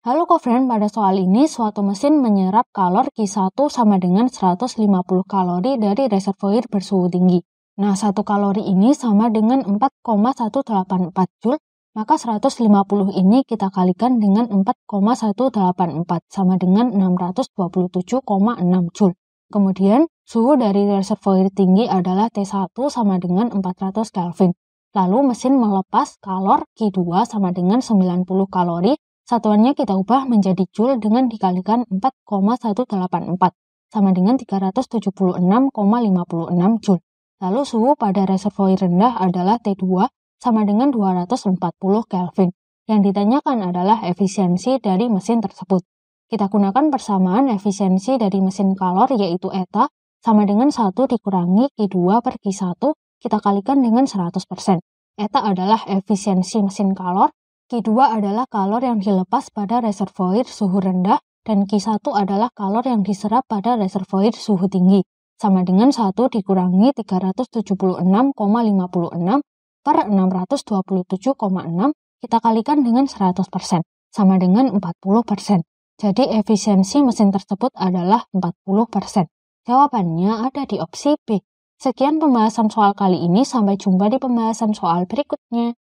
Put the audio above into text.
Halo kofren, pada soal ini suatu mesin menyerap kalor Q1 sama dengan 150 kalori dari reservoir bersuhu tinggi. Nah, satu kalori ini sama dengan 4,184 Joule, maka 150 ini kita kalikan dengan 4,184 sama dengan 627,6 Joule. Kemudian, suhu dari reservoir tinggi adalah T1 sama dengan 400 Kelvin. Lalu mesin melepas kalor Q2 sama dengan 90 kalori Satuannya kita ubah menjadi Joule dengan dikalikan 4,184 sama dengan 376,56 Joule. Lalu suhu pada reservoir rendah adalah T2 sama dengan 240 Kelvin. Yang ditanyakan adalah efisiensi dari mesin tersebut. Kita gunakan persamaan efisiensi dari mesin kalor yaitu ETA sama dengan 1 dikurangi Q2 per Q1 kita kalikan dengan 100%. ETA adalah efisiensi mesin kalor Q2 adalah kalor yang dilepas pada reservoir suhu rendah dan Q1 adalah kalor yang diserap pada reservoir suhu tinggi, sama dengan 1 dikurangi 376,56 per 627,6 kita kalikan dengan 100%, sama dengan 40%. Jadi efisiensi mesin tersebut adalah 40%. Jawabannya ada di opsi B. Sekian pembahasan soal kali ini, sampai jumpa di pembahasan soal berikutnya.